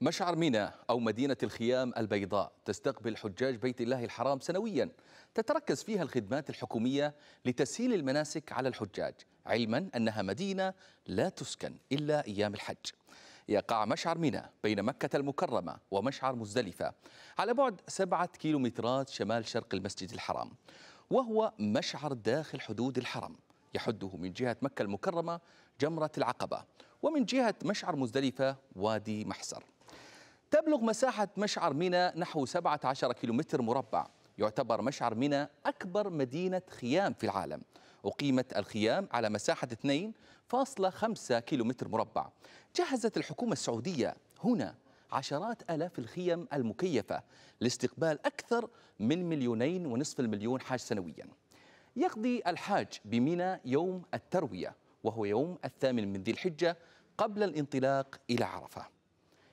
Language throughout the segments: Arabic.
مشعر ميناء أو مدينة الخيام البيضاء تستقبل حجاج بيت الله الحرام سنويا تتركز فيها الخدمات الحكومية لتسهيل المناسك على الحجاج علما أنها مدينة لا تسكن إلا أيام الحج يقع مشعر ميناء بين مكة المكرمة ومشعر مزدلفة على بعد سبعة كيلومترات شمال شرق المسجد الحرام وهو مشعر داخل حدود الحرم يحده من جهة مكة المكرمة جمرة العقبة ومن جهة مشعر مزدلفة وادي محسر تبلغ مساحة مشعر منى نحو 17 كيلومتر مربع يعتبر مشعر منى أكبر مدينة خيام في العالم أقيمت الخيام على مساحة 2.5 كيلومتر مربع جهزت الحكومة السعودية هنا عشرات آلاف الخيم المكيفة لاستقبال أكثر من مليونين ونصف المليون حاج سنويا يقضي الحاج بمنى يوم التروية وهو يوم الثامن من ذي الحجة قبل الانطلاق إلى عرفة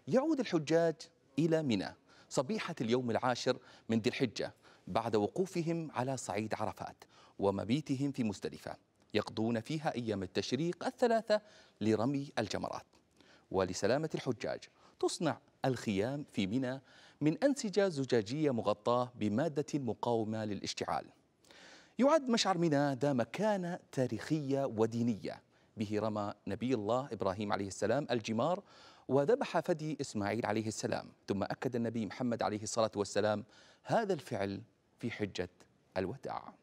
يعود الحجاج إلى منى صبيحة اليوم العاشر من ذي الحجة بعد وقوفهم على صعيد عرفات ومبيتهم في مزدلفة يقضون فيها أيام التشريق الثلاثة لرمي الجمرات ولسلامة الحجاج تصنع الخيام في منى من أنسجة زجاجية مغطاة بمادة مقاومة للاشتعال يعد مشعر منى ذا مكانة تاريخية ودينية به رمى نبي الله إبراهيم عليه السلام الجمار وذبح فدي إسماعيل عليه السلام ثم أكد النبي محمد عليه الصلاة والسلام هذا الفعل في حجة الوداع